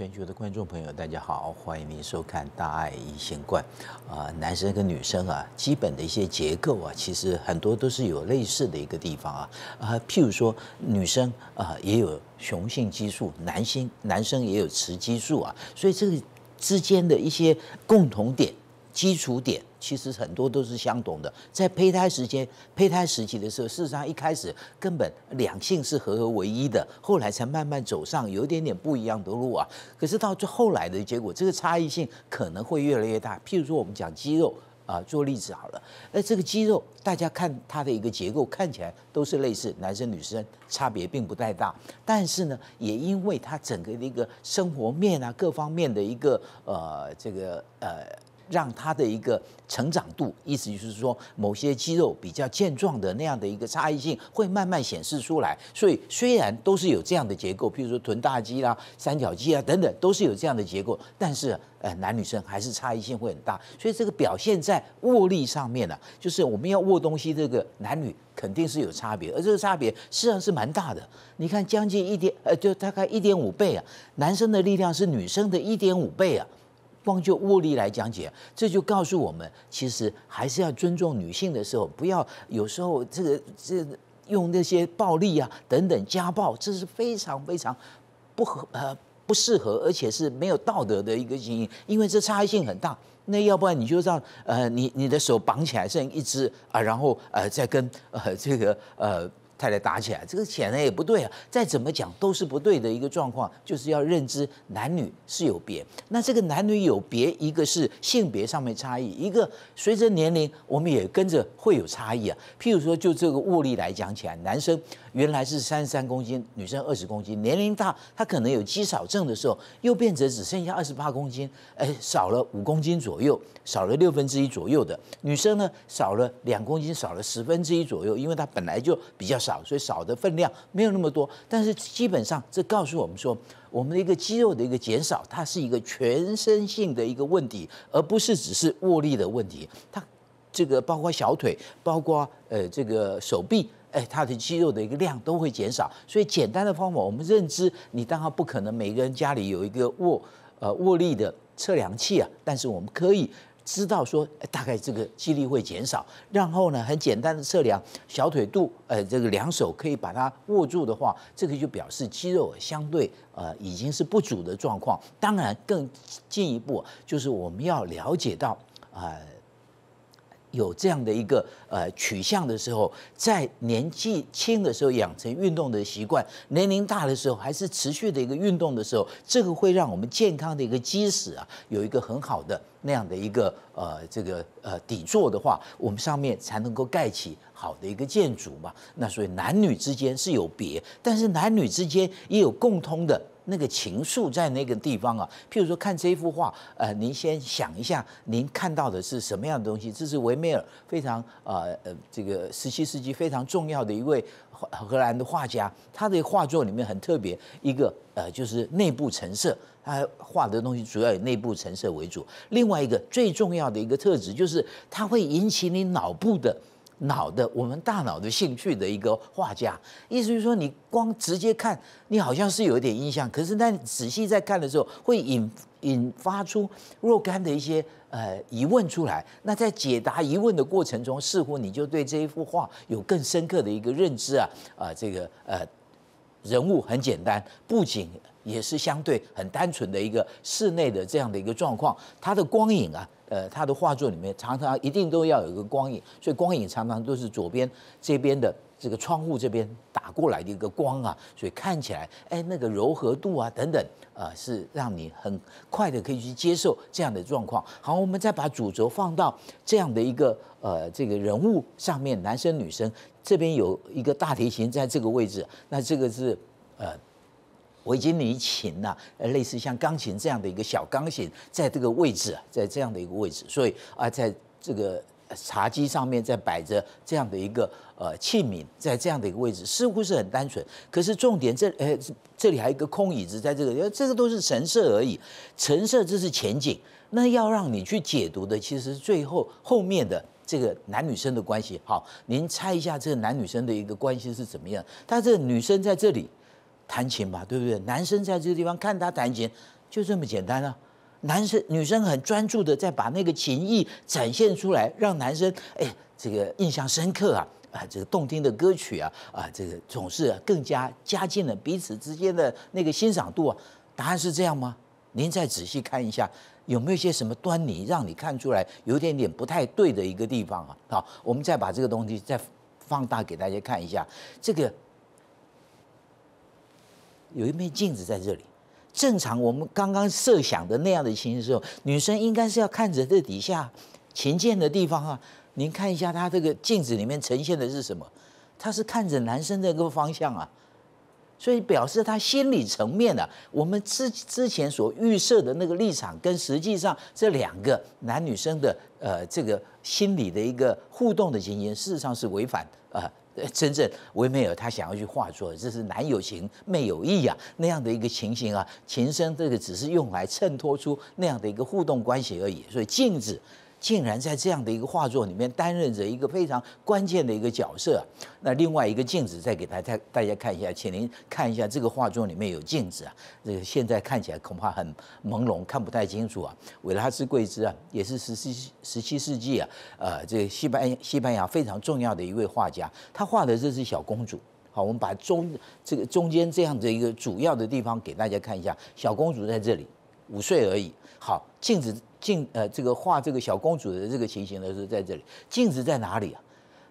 全球的观众朋友，大家好，欢迎您收看《大爱一线观》啊，男生跟女生啊，基本的一些结构啊，其实很多都是有类似的一个地方啊，啊，譬如说女生啊也有雄性激素，男性男生也有雌激素啊，所以这个之间的一些共同点。基础点其实很多都是相同的，在胚胎时间、胚胎时期的时候，事实上一开始根本两性是合合为一的，后来才慢慢走上有一点点不一样的路啊。可是到最后来的结果，这个差异性可能会越来越大。譬如说，我们讲肌肉啊，做例子好了。那这个肌肉大家看它的一个结构，看起来都是类似男生女生差别并不太大，但是呢，也因为它整个的一个生活面啊，各方面的一个呃，这个呃。让他的一个成长度，意思就是说，某些肌肉比较健壮的那样的一个差异性会慢慢显示出来。所以虽然都是有这样的结构，譬如说臀大肌啦、三角肌啊等等，都是有这样的结构，但是呃，男女生还是差异性会很大。所以这个表现在握力上面呢，就是我们要握东西这个男女肯定是有差别，而这个差别实际上是蛮大的。你看将近一点呃，就大概一点五倍啊，男生的力量是女生的一点五倍啊。光就握力来讲解，这就告诉我们，其实还是要尊重女性的时候，不要有时候这个这用那些暴力啊等等家暴，这是非常非常不合呃不适合，而且是没有道德的一个行为，因为这差异性很大。那要不然你就让呃你你的手绑起来，剩一只啊，然后呃再跟呃这个呃。太太打起来，这个显然也不对啊！再怎么讲都是不对的一个状况，就是要认知男女是有别。那这个男女有别，一个是性别上面差异，一个随着年龄我们也跟着会有差异啊。譬如说，就这个握力来讲起来，男生原来是三十三公斤，女生二十公斤。年龄大，他可能有肌少症的时候，又变成只剩下二十八公斤，哎，少了五公斤左右，少了六分之一左右的。女生呢，少了两公斤，少了十分之一左右，因为她本来就比较少。少，所以少的分量没有那么多，但是基本上这告诉我们说，我们的一个肌肉的一个减少，它是一个全身性的一个问题，而不是只是握力的问题。它这个包括小腿，包括呃这个手臂，哎，它的肌肉的一个量都会减少。所以简单的方法，我们认知，你当然不可能每个人家里有一个握呃握力的测量器啊，但是我们可以。知道说大概这个肌力会减少，然后呢很简单的测量小腿肚，呃这个两手可以把它握住的话，这个就表示肌肉相对呃已经是不足的状况。当然更进一步就是我们要了解到啊。有这样的一个呃取向的时候，在年纪轻的时候养成运动的习惯，年龄大的时候还是持续的一个运动的时候，这个会让我们健康的一个基石啊，有一个很好的那样的一个呃这个呃底座的话，我们上面才能够盖起好的一个建筑嘛。那所以男女之间是有别，但是男女之间也有共通的。那个情愫在那个地方啊，譬如说看这一幅画，呃，您先想一下，您看到的是什么样的东西？这是维米尔，非常呃呃，这个十七世纪非常重要的一位荷兰的画家。他的画作里面很特别，一个呃就是内部成色，他画的东西主要以内部成色为主。另外一个最重要的一个特质就是，它会引起你脑部的。脑的，我们大脑的兴趣的一个画家，意思就是说，你光直接看，你好像是有一点印象，可是但仔细再看的时候，会引引发出若干的一些呃疑问出来。那在解答疑问的过程中，似乎你就对这一幅画有更深刻的一个认知啊啊，这个呃人物很简单，不仅。也是相对很单纯的一个室内的这样的一个状况，它的光影啊，呃，它的画作里面常常一定都要有一个光影，所以光影常常都是左边这边的这个窗户这边打过来的一个光啊，所以看起来哎那个柔和度啊等等啊是让你很快的可以去接受这样的状况。好，我们再把主轴放到这样的一个呃这个人物上面，男生女生这边有一个大提琴在这个位置，那这个是呃。维金尼琴呐，类似像钢琴这样的一个小钢琴，在这个位置，在这样的一个位置，所以啊，在这个茶几上面在摆着这样的一个呃器皿，在这样的一个位置，似乎是很单纯。可是重点，这呃这里还有一个空椅子，在这个，这个都是陈设而已。陈设这是前景，那要让你去解读的，其实最后后面的这个男女生的关系。好，您猜一下这个男女生的一个关系是怎么样？但这个女生在这里。弹琴吧，对不对？男生在这个地方看他弹琴，就这么简单啊。男生女生很专注的在把那个情意展现出来，让男生哎这个印象深刻啊啊这个动听的歌曲啊啊这个总是更加加进了彼此之间的那个欣赏度啊。答案是这样吗？您再仔细看一下，有没有些什么端倪让你看出来有点点不太对的一个地方啊？好，我们再把这个东西再放大给大家看一下，这个。有一面镜子在这里，正常我们刚刚设想的那样的情形时候，女生应该是要看着这底下琴键的地方啊。您看一下，她这个镜子里面呈现的是什么？她是看着男生那个方向啊，所以表示她心理层面的，我们之之前所预设的那个立场，跟实际上这两个男女生的呃这个心理的一个互动的情形，事实上是违反呃真正维美尔他想要去画作，这是男有情，妹有意啊那样的一个情形啊，琴声这个只是用来衬托出那样的一个互动关系而已，所以镜子。竟然在这样的一个画作里面担任着一个非常关键的一个角色。那另外一个镜子再给大家大家看一下，请您看一下这个画作里面有镜子啊。这个现在看起来恐怕很朦胧，看不太清楚啊。维拉斯贵兹啊，也是十七十七世纪啊，呃，这个西班西班牙非常重要的一位画家。他画的这是小公主。好，我们把中这个中间这样的一个主要的地方给大家看一下。小公主在这里，五岁而已。好，镜子。镜呃，这个画这个小公主的这个情形呢是在这里镜子在哪里啊？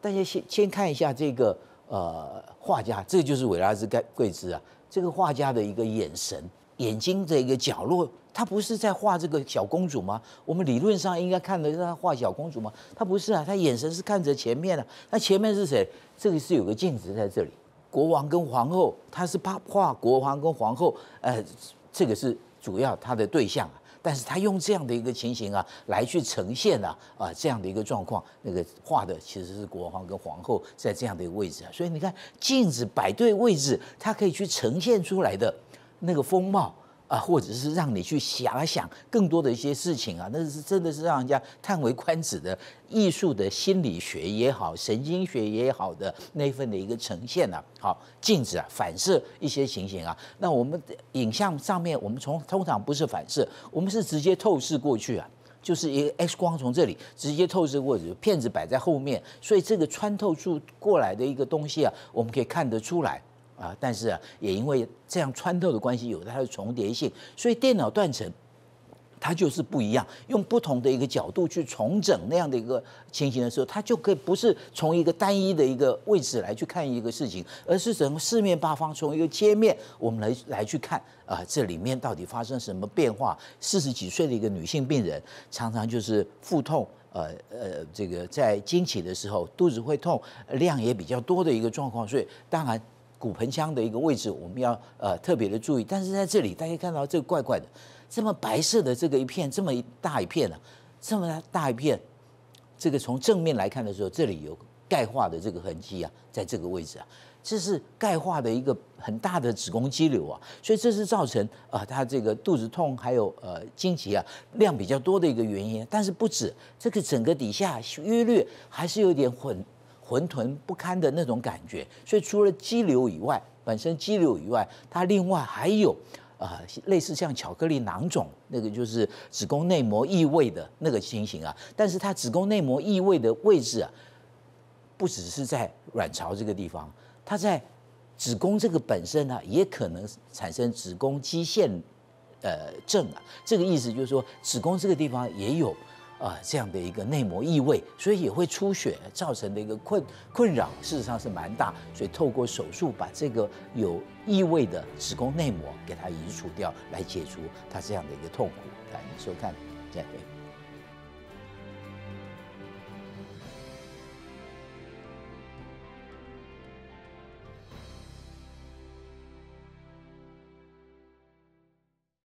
大家先先看一下这个呃画家，这就是维拉斯盖贵兹啊。这个画家的一个眼神，眼睛的一个角落，他不是在画这个小公主吗？我们理论上应该看的是他画小公主吗？他不是啊，他眼神是看着前面的。那前面是谁？这个是有个镜子在这里，国王跟皇后，他是怕画国王跟皇后，呃，这个是主要他的对象啊。但是他用这样的一个情形啊，来去呈现啊啊这样的一个状况，那个画的其实是国王跟皇后在这样的一个位置，啊，所以你看镜子摆对位置，它可以去呈现出来的那个风貌。啊，或者是让你去遐想更多的一些事情啊，那是真的是让人家叹为观止的艺术的心理学也好，神经学也好的那份的一个呈现啊。好，镜子啊反射一些情形啊。那我们影像上面，我们从通常不是反射，我们是直接透视过去啊，就是一个 X 光从这里直接透视过去，片子摆在后面，所以这个穿透出过来的一个东西啊，我们可以看得出来。啊，但是啊，也因为这样穿透的关系，有它的重叠性，所以电脑断层，它就是不一样，用不同的一个角度去重整那样的一个情形的时候，它就可以不是从一个单一的一个位置来去看一个事情，而是从四面八方，从一个切面我们来来去看啊，这里面到底发生什么变化？四十几岁的一个女性病人，常常就是腹痛，呃呃，这个在经期的时候肚子会痛，量也比较多的一个状况，所以当然。骨盆腔的一个位置，我们要呃特别的注意。但是在这里，大家看到这个怪怪的，这么白色的这个一片，这么一大一片呢，这么大一片，这个从正面来看的时候，这里有钙化的这个痕迹啊，在这个位置啊，这是钙化的一个很大的子宫肌瘤啊，所以这是造成啊，她这个肚子痛，还有呃经期啊量比较多的一个原因。但是不止，这个整个底下约略还是有点混。浑沌不堪的那种感觉，所以除了肌瘤以外，本身肌瘤以外，它另外还有呃类似像巧克力囊肿那个，就是子宫内膜异位的那个情形啊。但是它子宫内膜异位的位置啊，不只是在卵巢这个地方，它在子宫这个本身呢，也可能产生子宫肌腺呃症啊。这个意思就是说，子宫这个地方也有。啊，这样的一个内膜异位，所以也会出血，造成的一个困困扰，事实上是蛮大。所以透过手术把这个有异位的子宫内膜给它移除掉，来解除它这样的一个痛苦。来，你收看，再会。